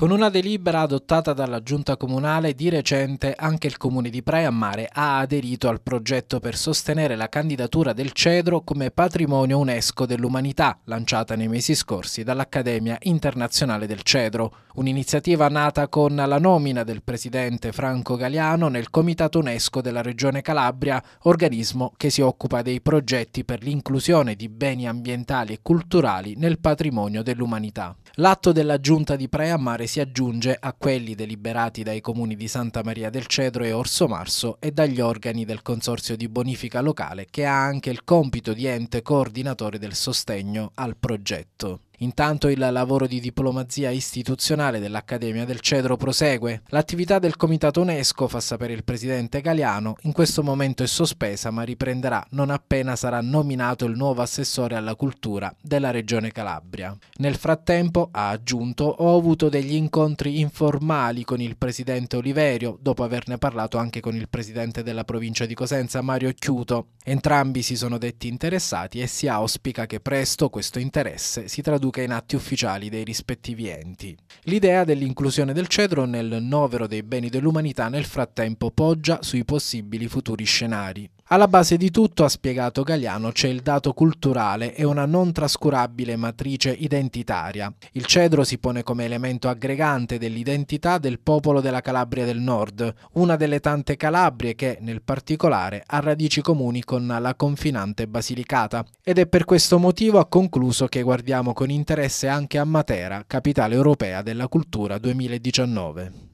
Con una delibera adottata dalla Giunta Comunale di recente anche il Comune di Praia a Mare ha aderito al progetto per sostenere la candidatura del Cedro come patrimonio UNESCO dell'umanità lanciata nei mesi scorsi dall'Accademia Internazionale del Cedro, un'iniziativa nata con la nomina del presidente Franco Galiano nel Comitato UNESCO della Regione Calabria, organismo che si occupa dei progetti per l'inclusione di beni ambientali e culturali nel patrimonio dell'umanità. L'atto della Giunta di Praia a Mare si aggiunge a quelli deliberati dai comuni di Santa Maria del Cedro e Orso Marso e dagli organi del Consorzio di Bonifica Locale che ha anche il compito di ente coordinatore del sostegno al progetto. Intanto il lavoro di diplomazia istituzionale dell'Accademia del Cedro prosegue. L'attività del Comitato UNESCO, fa sapere il presidente Galiano, in questo momento è sospesa ma riprenderà non appena sarà nominato il nuovo assessore alla cultura della regione Calabria. Nel frattempo, ha aggiunto, ho avuto degli incontri informali con il presidente Oliverio, dopo averne parlato anche con il presidente della provincia di Cosenza, Mario Chiuto. Entrambi si sono detti interessati e si auspica che presto questo interesse si traduca traduca in atti ufficiali dei rispettivi enti. L'idea dell'inclusione del cedro nel novero dei beni dell'umanità nel frattempo poggia sui possibili futuri scenari. Alla base di tutto, ha spiegato Galiano, c'è il dato culturale e una non trascurabile matrice identitaria. Il cedro si pone come elemento aggregante dell'identità del popolo della Calabria del Nord, una delle tante Calabrie che, nel particolare, ha radici comuni con la confinante Basilicata. Ed è per questo motivo, ha concluso, che guardiamo con interesse anche a Matera, capitale europea della cultura 2019.